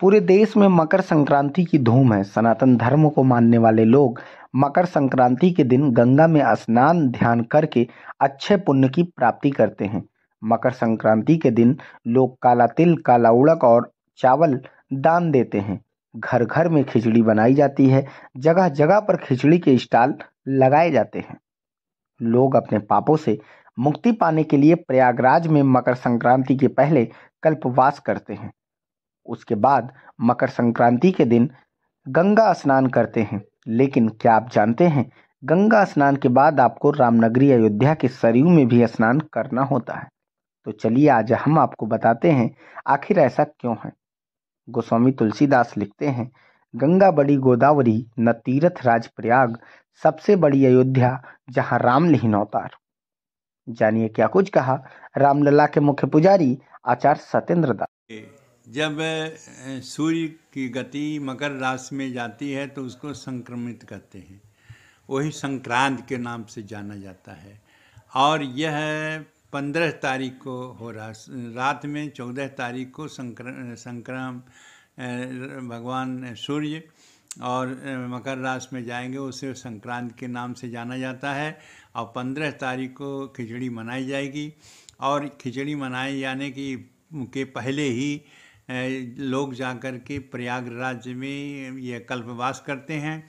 पूरे देश में मकर संक्रांति की धूम है सनातन धर्म को मानने वाले लोग मकर संक्रांति के दिन गंगा में स्नान ध्यान करके अच्छे पुण्य की प्राप्ति करते हैं मकर संक्रांति के दिन लोग काला तिल काला उड़क और चावल दान देते हैं घर घर में खिचड़ी बनाई जाती है जगह जगह पर खिचड़ी के स्टॉल लगाए जाते हैं लोग अपने पापों से मुक्ति पाने के लिए प्रयागराज में मकर संक्रांति के पहले कल्पवास करते हैं उसके बाद मकर संक्रांति के दिन गंगा स्नान करते हैं लेकिन क्या आप जानते हैं गंगा स्नान के बाद आपको रामनगरी अयोध्या के सरयू में भी स्नान करना होता है तो चलिए आज हम आपको बताते हैं आखिर ऐसा क्यों है गोस्वामी तुलसीदास लिखते हैं गंगा बड़ी गोदावरी न तीर्थ राज प्रयाग सबसे बड़ी अयोध्या जहाँ राम लिहिन अवतार जानिए क्या कुछ कहा रामलला के मुख्य पुजारी आचार्य सत्येंद्र दास जब सूर्य की गति मकर राशि में जाती है तो उसको संक्रमित कहते हैं वही संक्रांत के नाम से जाना जाता है और यह पंद्रह तारीख को हो रहा रात में चौदह तारीख को संक्र संक्रम भगवान सूर्य और मकर राशि में जाएंगे उसे संक्रांत के नाम से जाना जाता है और पंद्रह तारीख को खिचड़ी मनाई जाएगी और खिचड़ी मनाए जाने की के पहले ही लोग जाकर के प्रयागराज में ये कल्पवास करते हैं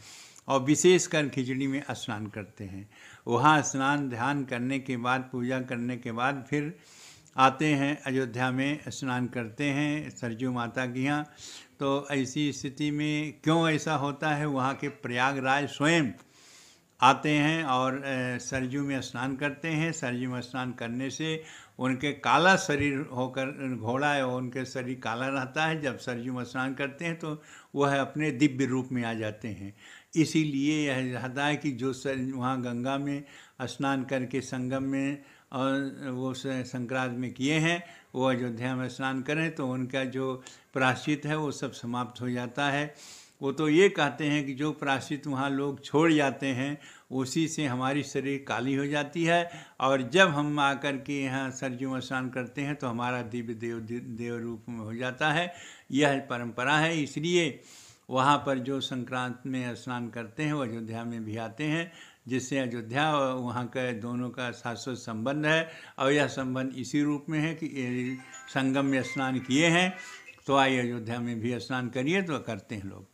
और विशेषकर खिचड़ी में स्नान करते हैं वहाँ स्नान ध्यान करने के बाद पूजा करने के बाद फिर आते हैं अयोध्या में स्नान करते हैं सरजू माता के यहाँ तो ऐसी स्थिति में क्यों ऐसा होता है वहाँ के प्रयागराज स्वयं आते हैं और सरजू में स्नान करते हैं सरजू में स्नान करने से उनके काला शरीर होकर घोड़ा है उनके शरीर काला रहता है जब सरजू में स्नान करते हैं तो वह अपने दिव्य रूप में आ जाते हैं इसीलिए यह रहता है कि जो सर वहाँ गंगा में स्नान करके संगम में और वो संक्रांत में किए हैं वो अयोध्या में स्नान करें तो उनका जो प्राश्चित है वो सब समाप्त हो जाता है वो तो ये कहते हैं कि जो प्राश्चित वहाँ लोग छोड़ जाते हैं उसी से हमारी शरीर काली हो जाती है और जब हम आकर के यहाँ सरजू स्नान करते हैं तो हमारा दिव्य देव देव रूप में हो जाता है यह परंपरा है इसलिए वहाँ पर जो संक्रांत में स्नान करते हैं वो अयोध्या में भी आते हैं जिससे अयोध्या और वहाँ का दोनों का शाश्वत संबंध है और यह संबंध इसी रूप में है कि संगम में स्नान किए हैं तो आइए अयोध्या में भी स्नान करिए तो करते हैं लोग